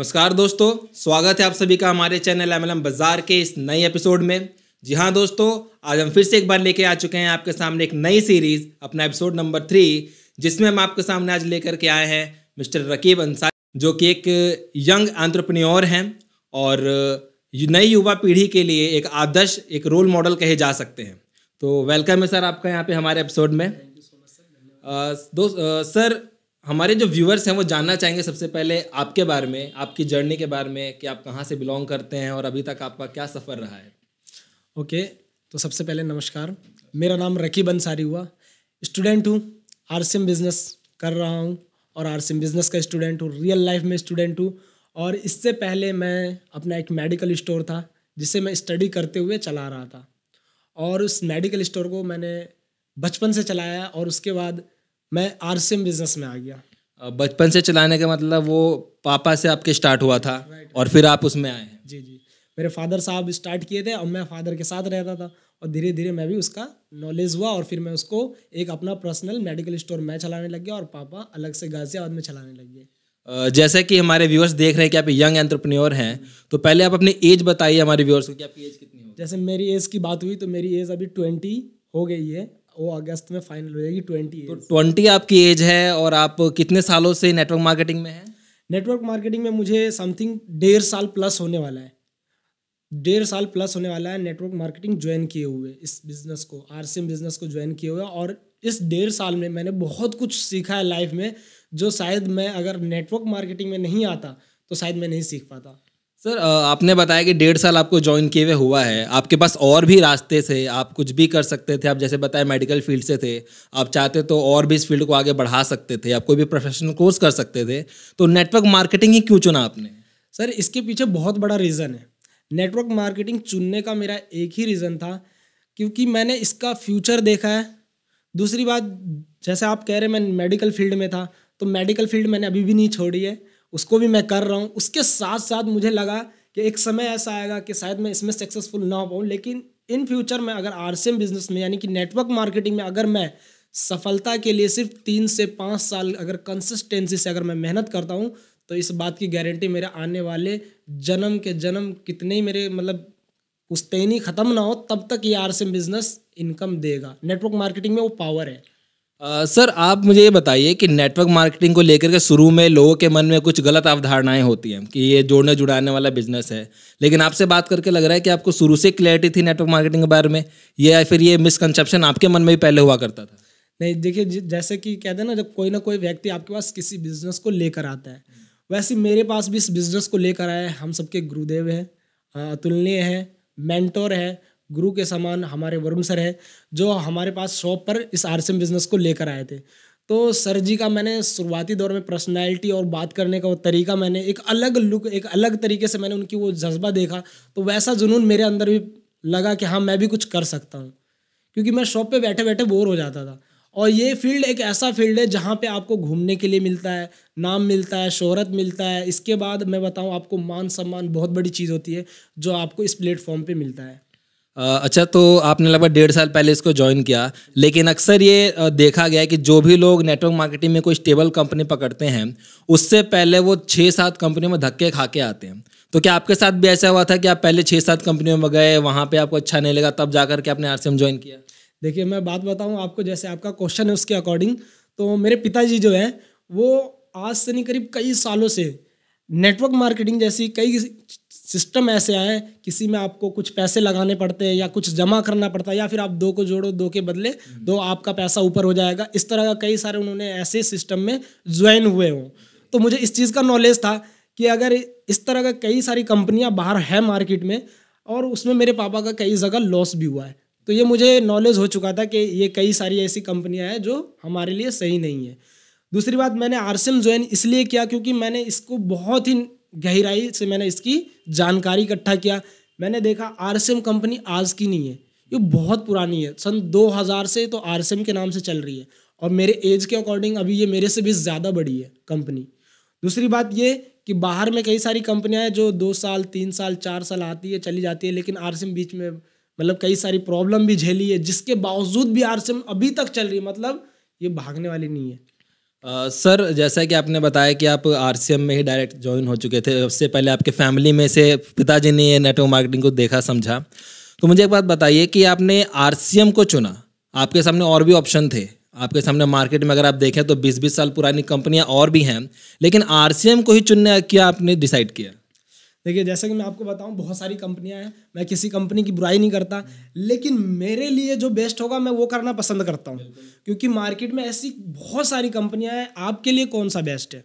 नमस्कार दोस्तों स्वागत है आप सभी का हमारे चैनल एम एल बाजार के इस नए एपिसोड में जी हाँ दोस्तों आज हम फिर से एक बार लेके आ चुके हैं आपके सामने एक नई सीरीज अपना एपिसोड नंबर थ्री जिसमें हम आपके सामने आज लेकर के आए हैं मिस्टर रकीब अंसारी जो कि एक यंग एंट्रप्रन्योर हैं और नई युवा पीढ़ी के लिए एक आदर्श एक रोल मॉडल कहे जा सकते हैं तो वेलकम है सर आपका यहाँ पे हमारे एपिसोड में दोस्त सर हमारे जो व्यूअर्स हैं वो जानना चाहेंगे सबसे पहले आपके बारे में आपकी जर्नी के बारे में कि आप कहाँ से बिलोंग करते हैं और अभी तक आपका क्या सफ़र रहा है ओके तो सबसे पहले नमस्कार मेरा नाम रकीब अंसारी हुआ स्टूडेंट हूँ आर बिज़नेस कर रहा हूँ और आर बिज़नेस का स्टूडेंट हूँ रियल लाइफ में स्टूडेंट हूँ और इससे पहले मैं अपना एक मेडिकल स्टोर था जिसे मैं स्टडी करते हुए चला रहा था और उस मेडिकल स्टोर को मैंने बचपन से चलाया और उसके बाद मैं आर बिजनेस में आ गया बचपन से चलाने का मतलब वो पापा से आपके स्टार्ट हुआ था right. और फिर आप उसमें आए जी जी मेरे फादर साहब स्टार्ट किए थे और मैं फादर के साथ रहता था और धीरे धीरे मैं भी उसका नॉलेज हुआ और फिर मैं उसको एक अपना पर्सनल मेडिकल स्टोर मैं चलाने लग गया और पापा अलग से गाजियाबाद में चलाने लग गए जैसे कि हमारे व्यूअर्स देख रहे हैं कि आप यंग एंट्रप्रन्योर हैं तो पहले आप अपनी एज बताइए हमारे व्यूअर्स को कि आपकी एज कितनी हो जैसे मेरी एज की बात हुई तो मेरी एज अभी ट्वेंटी हो गई है वो अगस्त में फाइनल हो जाएगी ट्वेंटी तो ट्वेंटी आपकी एज है और आप कितने सालों से नेटवर्क मार्केटिंग में हैं नेटवर्क मार्केटिंग में मुझे समथिंग डेढ़ साल प्लस होने वाला है डेढ़ साल प्लस होने वाला है नेटवर्क मार्केटिंग ज्वाइन किए हुए इस बिज़नेस को आर बिज़नेस को ज्वाइन किए हुए और इस डेढ़ साल में मैंने बहुत कुछ सीखा है लाइफ में जो शायद मैं अगर नेटवर्क मार्केटिंग में नहीं आता तो शायद मैं नहीं सीख पाता सर आपने बताया कि डेढ़ साल आपको ज्वाइन किए हुए हुआ है आपके पास और भी रास्ते थे आप कुछ भी कर सकते थे आप जैसे बताए मेडिकल फील्ड से थे आप चाहते तो और भी इस फील्ड को आगे बढ़ा सकते थे आप कोई भी प्रोफेशनल कोर्स कर सकते थे तो नेटवर्क मार्केटिंग ही क्यों चुना आपने सर इसके पीछे बहुत बड़ा रीज़न है नेटवर्क मार्केटिंग चुनने का मेरा एक ही रीज़न था क्योंकि मैंने इसका फ्यूचर देखा है दूसरी बात जैसे आप कह रहे मैं मेडिकल फील्ड में था तो मेडिकल फील्ड मैंने अभी भी नहीं छोड़ी है उसको भी मैं कर रहा हूँ उसके साथ साथ मुझे लगा कि एक समय ऐसा आएगा कि शायद मैं इसमें सक्सेसफुल ना हो पाऊँ लेकिन इन फ्यूचर में अगर आर बिजनेस में यानी कि नेटवर्क मार्केटिंग में अगर मैं सफलता के लिए सिर्फ तीन से पाँच साल अगर कंसिस्टेंसी से अगर मैं मेहनत करता हूँ तो इस बात की गारंटी मेरे आने वाले जन्म के जन्म कितने ही मेरे मतलब तैनी ख़त्म ना हो तब तक ये आर बिजनेस इनकम देगा नेटवर्क मार्केटिंग में वो पावर है सर uh, आप मुझे ये बताइए कि नेटवर्क मार्केटिंग को लेकर के शुरू में लोगों के मन में कुछ गलत अवधारणाएं होती हैं कि ये जोड़ने जुड़ाने वाला बिजनेस है लेकिन आपसे बात करके लग रहा है कि आपको शुरू से क्लैरिटी थी नेटवर्क मार्केटिंग के बारे में या फिर ये मिसकनसेप्शन आपके मन में भी पहले हुआ करता था नहीं देखिए जैसे कि कहते हैं ना जब कोई ना कोई व्यक्ति आपके पास किसी बिजनेस को लेकर आता है वैसे मेरे पास भी इस बिजनेस को लेकर आया है हम सबके गुरुदेव हैं अतुलनीय हैं मैंटोर हैं गुरु के समान हमारे वरुण सर है जो हमारे पास शॉप पर इस आर बिजनेस को लेकर आए थे तो सर जी का मैंने शुरुआती दौर में पर्सनैलिटी और बात करने का वो तरीका मैंने एक अलग लुक एक अलग तरीके से मैंने उनकी वो जज्बा देखा तो वैसा जुनून मेरे अंदर भी लगा कि हाँ मैं भी कुछ कर सकता हूँ क्योंकि मैं शॉप पे बैठे बैठे बोर हो जाता था और ये फील्ड एक ऐसा फील्ड है जहाँ पे आपको घूमने के लिए मिलता है नाम मिलता है शोहरत मिलता है इसके बाद मैं बताऊँ आपको मान सम्मान बहुत बड़ी चीज़ होती है जो आपको इस प्लेटफॉर्म पर मिलता है अच्छा तो आपने लगभग डेढ़ साल पहले इसको ज्वाइन किया लेकिन अक्सर ये देखा गया है कि जो भी लोग नेटवर्क मार्केटिंग में कोई स्टेबल कंपनी पकड़ते हैं उससे पहले वो छः सात कंपनी में धक्के खा के आते हैं तो क्या आपके साथ भी ऐसा हुआ था कि आप पहले छः सात कंपनियों में गए वहाँ पर आपको अच्छा नहीं लगा तब जा के आपने आर ज्वाइन किया देखिए मैं बात बताऊँ आपको जैसे आपका क्वेश्चन है उसके अकॉर्डिंग तो मेरे पिताजी जो हैं वो आज से नहीं करीब कई सालों से नेटवर्क मार्केटिंग जैसी कई सिस्टम ऐसे आए हैं किसी में आपको कुछ पैसे लगाने पड़ते हैं या कुछ जमा करना पड़ता है या फिर आप दो को जोड़ो दो के बदले दो आपका पैसा ऊपर हो जाएगा इस तरह का कई सारे उन्होंने ऐसे सिस्टम में ज्वाइन हुए हों तो मुझे इस चीज़ का नॉलेज था कि अगर इस तरह का कई सारी कंपनियां बाहर है मार्केट में और उसमें मेरे पापा का कई जगह लॉस भी हुआ है तो ये मुझे नॉलेज हो चुका था कि ये कई सारी ऐसी कंपनियां हैं जो हमारे लिए सही नहीं है दूसरी बात मैंने आरसीएम ज्वाइन इसलिए किया क्योंकि मैंने इसको बहुत ही गहराई से मैंने इसकी जानकारी इकट्ठा किया मैंने देखा आरसीएम कंपनी आज की नहीं है ये बहुत पुरानी है सन 2000 से तो आरसीएम के नाम से चल रही है और मेरे एज के अकॉर्डिंग अभी ये मेरे से भी ज़्यादा बड़ी है कंपनी दूसरी बात ये कि बाहर में कई सारी कंपनियाँ हैं जो दो साल तीन साल चार साल आती है चली जाती है लेकिन आर बीच में मतलब कई सारी प्रॉब्लम भी झेली है जिसके बावजूद भी आर अभी तक चल रही है मतलब ये भागने वाली नहीं है सर जैसा कि आपने बताया कि आप आर में ही डायरेक्ट ज्वाइन हो चुके थे उससे पहले आपके फैमिली में से पिताजी ने ये नेटवर्क मार्केटिंग को देखा समझा तो मुझे एक बात बताइए कि आपने आर को चुना आपके सामने और भी ऑप्शन थे आपके सामने मार्केट में अगर आप देखें तो 20-20 साल पुरानी कंपनियां और भी हैं लेकिन आर को ही चुनने क्या आपने डिसाइड किया देखिए जैसे कि मैं आपको बताऊं बहुत सारी कंपनियां हैं मैं किसी कंपनी की बुराई नहीं करता लेकिन मेरे लिए जो बेस्ट होगा मैं वो करना पसंद करता हूं क्योंकि मार्केट में ऐसी बहुत सारी कंपनियां हैं आपके लिए कौन सा बेस्ट है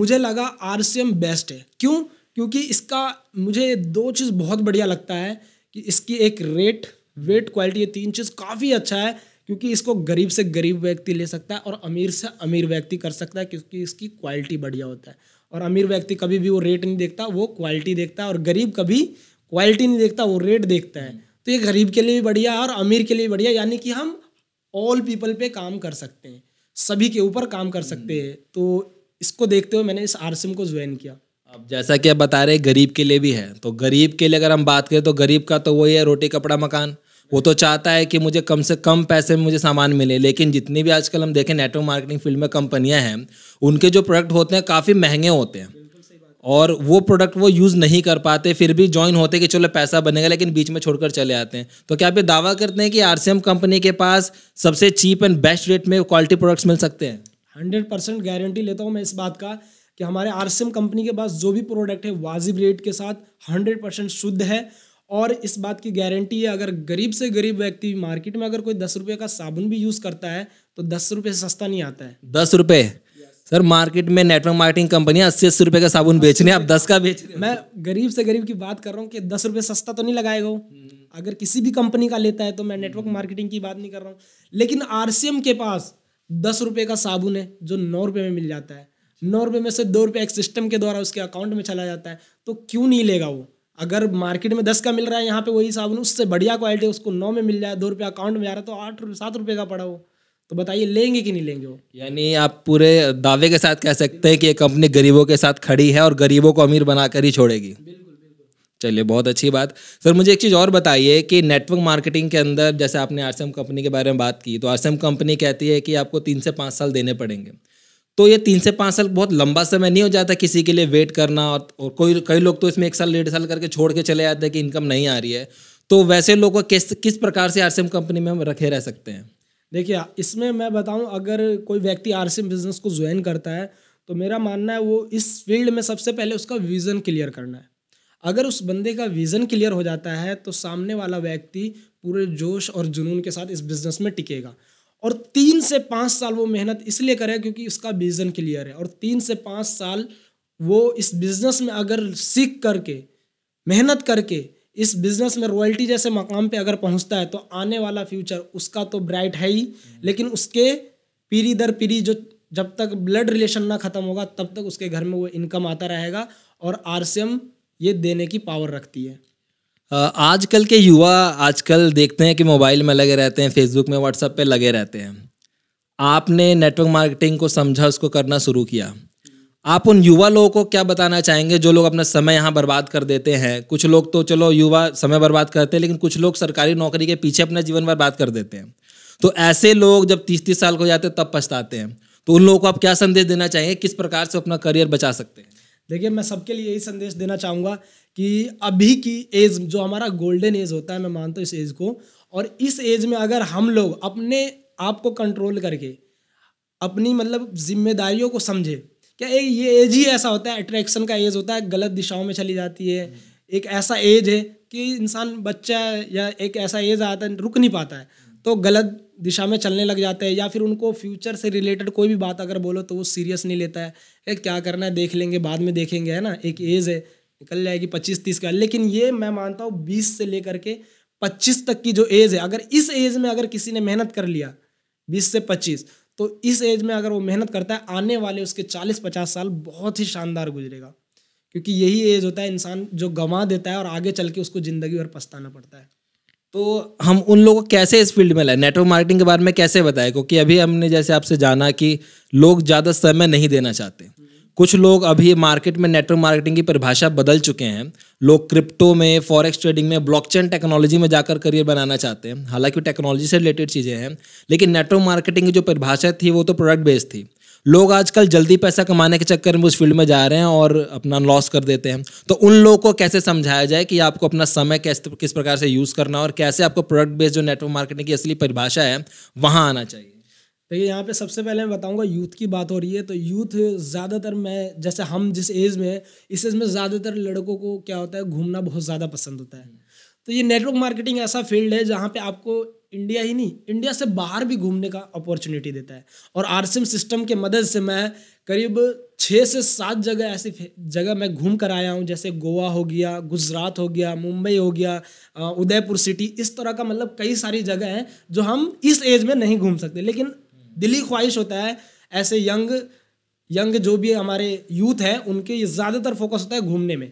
मुझे लगा आर बेस्ट है क्यों क्योंकि इसका मुझे दो चीज़ बहुत बढ़िया लगता है कि इसकी एक रेट वेट क्वालिटी ये तीन चीज़ काफ़ी अच्छा है क्योंकि इसको गरीब से गरीब व्यक्ति ले सकता है और अमीर से अमीर व्यक्ति कर सकता है क्योंकि इसकी क्वालिटी बढ़िया होता है और अमीर व्यक्ति कभी भी वो रेट नहीं देखता वो क्वालिटी देखता है और गरीब कभी क्वालिटी नहीं देखता वो रेट देखता है तो ये गरीब के लिए भी बढ़िया और अमीर के लिए भी बढ़िया यानी कि हम ऑल पीपल पे काम कर सकते हैं सभी के ऊपर काम कर सकते हैं हम्म। तो इसको देखते हुए मैंने इस आरसीएम को ज्वाइन किया अब जैसा कि आप बता रहे गरीब के लिए भी है तो गरीब के लिए अगर हम बात करें तो गरीब का तो वही है रोटी कपड़ा मकान वो तो चाहता है कि मुझे कम से कम पैसे में मुझे सामान मिले लेकिन जितनी भी आजकल हम देखें नेटवर्क मार्केटिंग फील्ड में कंपनियां हैं उनके जो प्रोडक्ट होते हैं काफ़ी महंगे होते हैं और वो प्रोडक्ट वो यूज़ नहीं कर पाते फिर भी ज्वाइन होते कि चलो पैसा बनेगा लेकिन बीच में छोड़कर चले आते हैं तो क्या आप ये दावा करते हैं कि आर कंपनी के पास सबसे चीप एंड बेस्ट रेट में क्वालिटी प्रोडक्ट्स मिल सकते हैं हंड्रेड परसेंट गारंटी लेता हूँ मैं इस बात का कि हमारे आर कंपनी के पास जो भी प्रोडक्ट है वाजिब रेट के साथ हंड्रेड परसेंट शुद्ध है और इस बात की गारंटी है अगर गरीब से गरीब व्यक्ति मार्केट में अगर कोई दस रुपये का साबुन भी यूज़ करता है तो दस रुपये से सस्ता नहीं आता है दस रुपये सर मार्केट में नेटवर्क मार्केटिंग कंपनियां अस्सी अस्सी रुपए का साबुन बेच रही आप दस का बेच रहे मैं गरीब से गरीब की बात कर रहा हूँ कि दस रुपये सस्ता तो नहीं लगाएगा वो हम्म। अगर किसी भी कंपनी का लेता है तो मैं नेटवर्क हम्म। मार्केटिंग की बात नहीं कर रहा हूँ लेकिन आर के पास दस रुपये का साबुन है जो नौ रुपये में मिल जाता है अच्छा। नौ रुपये में से दो रुपये एक सिस्टम के द्वारा उसके अकाउंट में चला जाता है तो क्यों नहीं लेगा वो अगर मार्केट में दस का मिल रहा है यहाँ पे वही साबुन उससे बढ़िया क्वालिटी उसको नौ में मिल जाए दो रुपया अकाउंट में आ रहा है तो आठ सात रुपये का पड़ा वो तो बताइए लेंगे कि नहीं लेंगे वो यानी आप पूरे दावे के साथ कह सकते हैं कि ये कंपनी गरीबों के साथ खड़ी है और गरीबों को अमीर बनाकर ही छोड़ेगी चलिए बहुत अच्छी बात सर मुझे एक चीज़ और बताइए कि नेटवर्क मार्केटिंग के अंदर जैसे आपने आर कंपनी के बारे में बात की तो आर कंपनी कहती है कि आपको तीन से पाँच साल देने पड़ेंगे तो ये तीन से पाँच साल बहुत लंबा समय नहीं हो जाता किसी के लिए वेट करना और, और कोई कई लोग तो इसमें एक साल डेढ़ साल करके छोड़ के चले जाते हैं कि इनकम नहीं आ रही है तो वैसे लोग को किस किस प्रकार से आर कंपनी में हम रखे रह सकते हैं देखिए इसमें मैं बताऊं अगर कोई व्यक्ति आर बिजनेस को ज्वाइन करता है तो मेरा मानना है वो इस फील्ड में सबसे पहले उसका विज़न क्लियर करना है अगर उस बंदे का विज़न क्लियर हो जाता है तो सामने वाला व्यक्ति पूरे जोश और जुनून के साथ इस बिज़नेस में टिकेगा और तीन से पाँच साल वो मेहनत इसलिए करे क्योंकि उसका विज़न क्लियर है और तीन से पाँच साल वो इस बिज़नेस में अगर सीख करके मेहनत करके इस बिज़नेस में रॉयल्टी जैसे मकाम पे अगर पहुंचता है तो आने वाला फ्यूचर उसका तो ब्राइट है ही लेकिन उसके पीढ़ी दर पीढ़ी जो जब तक ब्लड रिलेशन ना ख़त्म होगा तब तक उसके घर में वो इनकम आता रहेगा और आर ये देने की पावर रखती है आजकल के युवा आजकल देखते हैं कि मोबाइल में लगे रहते हैं फेसबुक में व्हाट्सएप पे लगे रहते हैं आपने नेटवर्क मार्केटिंग को समझा उसको करना शुरू किया आप उन युवा लोगों को क्या बताना चाहेंगे जो लोग अपना समय यहाँ बर्बाद कर देते हैं कुछ लोग तो चलो युवा समय बर्बाद करते हैं लेकिन कुछ लोग सरकारी नौकरी के पीछे अपना जीवन बर्बाद कर देते हैं तो ऐसे लोग जब तीस तीस साल को जाते हैं तब पछताते हैं तो उन लोगों को आप क्या संदेश देना चाहेंगे किस प्रकार से अपना करियर बचा सकते हैं देखिए मैं सबके लिए यही संदेश देना चाहूँगा कि अभी की एज जो हमारा गोल्डन एज होता है मैं मानता हूँ इस एज को और इस एज में अगर हम लोग अपने आप को कंट्रोल करके अपनी मतलब जिम्मेदारियों को समझे क्या एक ये एज ही ऐसा होता है अट्रैक्शन का एज होता है गलत दिशाओं में चली जाती है एक ऐसा एज है कि इंसान बच्चा या एक ऐसा एज आता है रुक नहीं पाता है तो गलत दिशा में चलने लग जाते हैं या फिर उनको फ्यूचर से रिलेटेड कोई भी बात अगर बोलो तो वो सीरियस नहीं लेता है क्या करना है देख लेंगे बाद में देखेंगे है ना एक एज है निकल जाएगी पच्चीस तीस का लेकिन ये मैं मानता हूँ बीस से लेकर के पच्चीस तक की जो एज है अगर इस एज में अगर किसी ने मेहनत कर लिया बीस से पच्चीस तो इस एज में अगर वो मेहनत करता है आने वाले उसके चालीस पचास साल बहुत ही शानदार गुजरेगा क्योंकि यही एज होता है इंसान जो गंवा देता है और आगे चल के उसको ज़िंदगी भर पछताना पड़ता है तो हम उन लोगों को कैसे इस फील्ड में लाए नेटवर्क मार्केटिंग के बारे में कैसे बताएं क्योंकि अभी हमने जैसे आपसे जाना कि लोग ज़्यादा समय नहीं देना चाहते कुछ लोग अभी मार्केट में नेटवर्क मार्केटिंग की परिभाषा बदल चुके हैं लोग क्रिप्टो में फॉरेक्स ट्रेडिंग में ब्लॉकचेन टेक्नोलॉजी में जाकर करियर बनाना चाहते हैं हालांकि टेक्नोलॉजी से रिलेटेड चीज़ें हैं लेकिन नेटवर्क मार्केटिंग की जो परिभाषा थी वो तो प्रोडक्ट बेस्ड थी लोग आजकल जल्दी पैसा कमाने के चक्कर में उस फील्ड में जा रहे हैं और अपना लॉस कर देते हैं तो उन लोगों को कैसे समझाया जाए कि आपको अपना समय कैस किस प्रकार से यूज़ करना और कैसे आपको प्रोडक्ट बेस्ड जो नेटवर्क मार्केटिंग की असली परिभाषा है वहाँ आना चाहिए देखिए यहाँ पे सबसे पहले मैं बताऊँगा यूथ की बात हो रही है तो यूथ ज़्यादातर मैं जैसे हम जिस एज में है इस एज में ज़्यादातर लड़कों को क्या होता है घूमना बहुत ज़्यादा पसंद होता है तो ये नेटवर्क मार्केटिंग ऐसा फील्ड है जहाँ पे आपको इंडिया ही नहीं इंडिया से बाहर भी घूमने का अपॉर्चुनिटी देता है और आर सिस्टम के मदद से मैं करीब छः से सात जगह ऐसी जगह मैं घूम कर आया हूँ जैसे गोवा हो गया गुजरात हो गया मुंबई हो गया उदयपुर सिटी इस तरह का मतलब कई सारी जगह हैं जो हम इस एज में नहीं घूम सकते लेकिन दिली ख्वाहिश होता है ऐसे यंग यंग जो भी हमारे यूथ हैं उनके ज़्यादातर फोकस होता है घूमने में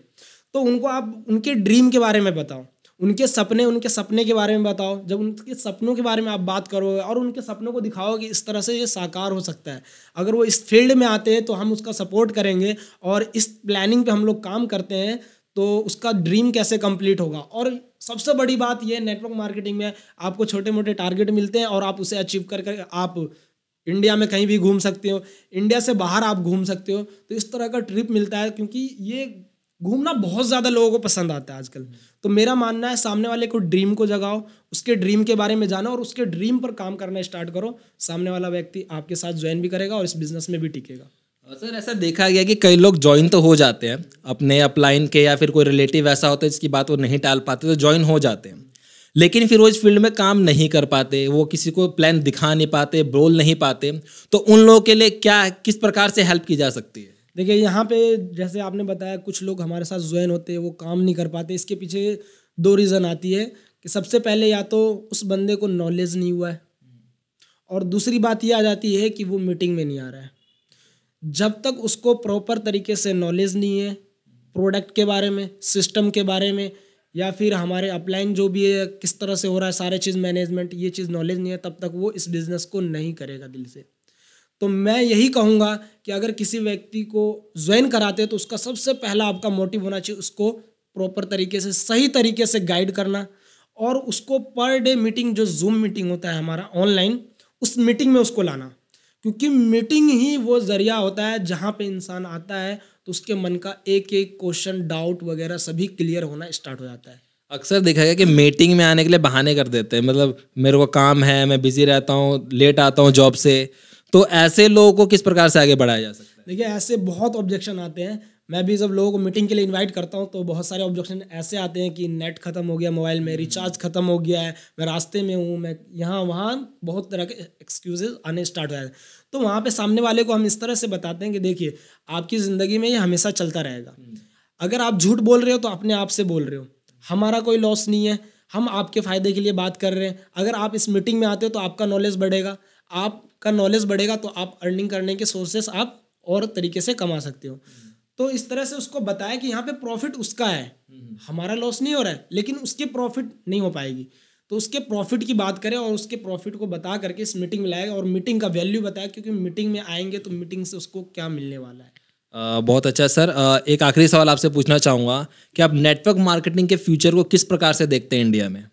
तो उनको आप उनके ड्रीम के बारे में बताओ उनके सपने उनके सपने के बारे में बताओ जब उनके सपनों के बारे में आप बात करोगे और उनके सपनों को दिखाओ कि इस तरह से ये साकार हो सकता है अगर वो इस फील्ड में आते हैं तो हम उसका सपोर्ट करेंगे और इस प्लानिंग पे हम लोग काम करते हैं तो उसका ड्रीम कैसे कंप्लीट होगा और सबसे बड़ी बात यह नेटवर्क मार्केटिंग में आपको छोटे मोटे टारगेट मिलते हैं और आप उसे अचीव कर कर आप इंडिया में कहीं भी घूम सकते हो इंडिया से बाहर आप घूम सकते हो तो इस तरह का ट्रिप मिलता है क्योंकि ये घूमना बहुत ज़्यादा लोगों को पसंद आता है आजकल तो मेरा मानना है सामने वाले को ड्रीम को जगाओ उसके ड्रीम के बारे में जानो और उसके ड्रीम पर काम करना स्टार्ट करो सामने वाला व्यक्ति आपके साथ ज्वाइन भी करेगा और इस बिजनेस में भी टिकेगा सर ऐसा देखा गया कि कई लोग ज्वाइन तो हो जाते हैं अपने अपलाइन के या फिर कोई रिलेटिव ऐसा होता है जिसकी बात वो नहीं टाल पाते तो ज्वाइन हो जाते हैं लेकिन फिर वो इस फील्ड में काम नहीं कर पाते वो किसी को प्लान दिखा नहीं पाते बोल नहीं पाते तो उन लोगों के लिए क्या किस प्रकार से हेल्प की जा सकती है देखिए यहाँ पे जैसे आपने बताया कुछ लोग हमारे साथ ज्वाइन होते हैं वो काम नहीं कर पाते इसके पीछे दो रीज़न आती है कि सबसे पहले या तो उस बंदे को नॉलेज नहीं हुआ है और दूसरी बात ये आ जाती है कि वो मीटिंग में नहीं आ रहा है जब तक उसको प्रॉपर तरीके से नॉलेज नहीं है प्रोडक्ट के बारे में सिस्टम के बारे में या फिर हमारे अपलाइन जो भी है किस तरह से हो रहा है सारे चीज़ मैनेजमेंट ये चीज़ नॉलेज नहीं है तब तक वो इस बिज़नेस को नहीं करेगा दिल से तो मैं यही कहूँगा कि अगर किसी व्यक्ति को ज्वाइन कराते हैं तो उसका सबसे पहला आपका मोटिव होना चाहिए उसको प्रॉपर तरीके से सही तरीके से गाइड करना और उसको पर डे मीटिंग जो जूम मीटिंग होता है हमारा ऑनलाइन उस मीटिंग में उसको लाना क्योंकि मीटिंग ही वो ज़रिया होता है जहाँ पे इंसान आता है तो उसके मन का एक एक क्वेश्चन डाउट वगैरह सभी क्लियर होना स्टार्ट हो जाता है अक्सर देखा गया कि मीटिंग में आने के लिए बहाने कर देते हैं मतलब मेरे को काम है मैं बिजी रहता हूँ लेट आता हूँ जॉब से तो ऐसे लोगों को किस प्रकार से आगे बढ़ाया जा सकता है देखिए ऐसे बहुत ऑब्जेक्शन आते हैं मैं भी जब लोगों को मीटिंग के लिए इनवाइट करता हूँ तो बहुत सारे ऑब्जेक्शन ऐसे आते हैं कि नेट खत्म हो गया मोबाइल में रिचार्ज खत्म हो गया है मैं रास्ते में हूँ मैं यहाँ वहाँ बहुत तरह के एक्सक्यूजेज आने स्टार्ट हो जाते हैं तो वहाँ पे सामने वाले को हम इस तरह से बताते हैं कि देखिए आपकी ज़िंदगी में ये हमेशा चलता रहेगा हम्म। अगर आप झूठ बोल रहे हो तो अपने आप से बोल रहे हो हमारा कोई लॉस नहीं है हम आपके फ़ायदे के लिए बात कर रहे हैं अगर आप इस मीटिंग में आते हो तो आपका नॉलेज बढ़ेगा आपका नॉलेज बढ़ेगा तो आप अर्निंग करने के सोर्सेस आप और तरीके से कमा सकते हो तो इस तरह से उसको बताया कि यहाँ पे प्रॉफिट उसका है हम्म। हमारा लॉस नहीं हो रहा है लेकिन उसकी प्रॉफिट नहीं हो पाएगी तो उसके प्रॉफिट की बात करें और उसके प्रॉफिट को बता करके इस मीटिंग में लाएगा और मीटिंग का वैल्यू बताया क्योंकि मीटिंग में आएंगे तो मीटिंग से उसको क्या मिलने वाला है आ, बहुत अच्छा सर आ, एक आखिरी सवाल आपसे पूछना चाहूँगा कि आप नेटवर्क मार्केटिंग के फ्यूचर को किस प्रकार से देखते हैं इंडिया में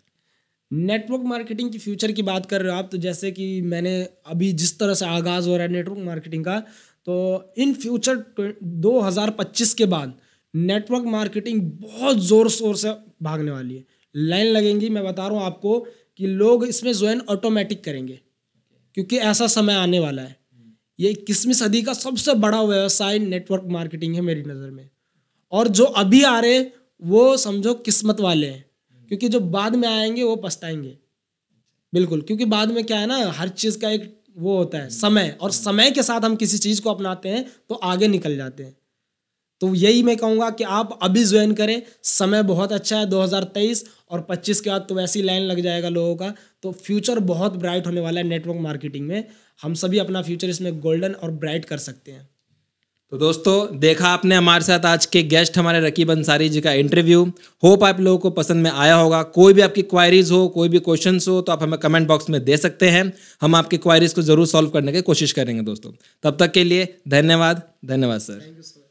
नेटवर्क मार्केटिंग की फ्यूचर की बात कर रहे हो आप तो जैसे कि मैंने अभी जिस तरह से आगाज़ हो रहा है नेटवर्क मार्केटिंग का तो इन फ्यूचर 2025 के बाद नेटवर्क मार्केटिंग बहुत ज़ोर शोर से भागने वाली है लाइन लगेंगी मैं बता रहा हूँ आपको कि लोग इसमें ज्वाइन ऑटोमेटिक करेंगे क्योंकि ऐसा समय आने वाला है ये इक्कीसवीं सदी का सबसे बड़ा व्यवसाय नेटवर्क मार्केटिंग है मेरी नज़र में और जो अभी आ रहे वो समझो किस्मत वाले हैं क्योंकि जो बाद में आएंगे वो पछताएंगे बिल्कुल क्योंकि बाद में क्या है ना हर चीज़ का एक वो होता है समय और समय के साथ हम किसी चीज़ को अपनाते हैं तो आगे निकल जाते हैं तो यही मैं कहूँगा कि आप अभी ज्वाइन करें समय बहुत अच्छा है 2023 और 25 के बाद तो वैसी लाइन लग जाएगा लोगों का तो फ्यूचर बहुत ब्राइट होने वाला है नेटवर्क मार्केटिंग में हम सभी अपना फ्यूचर इसमें गोल्डन और ब्राइट कर सकते हैं तो दोस्तों देखा आपने हमारे साथ आज के गेस्ट हमारे रकीब अंसारी जी का इंटरव्यू होप आप लोगों को पसंद में आया होगा कोई भी आपकी क्वायरीज हो कोई भी क्वेश्चन हो तो आप हमें कमेंट बॉक्स में दे सकते हैं हम आपकी क्वायरीज को जरूर सॉल्व करने की कोशिश करेंगे दोस्तों तब तक के लिए धन्यवाद धन्यवाद सर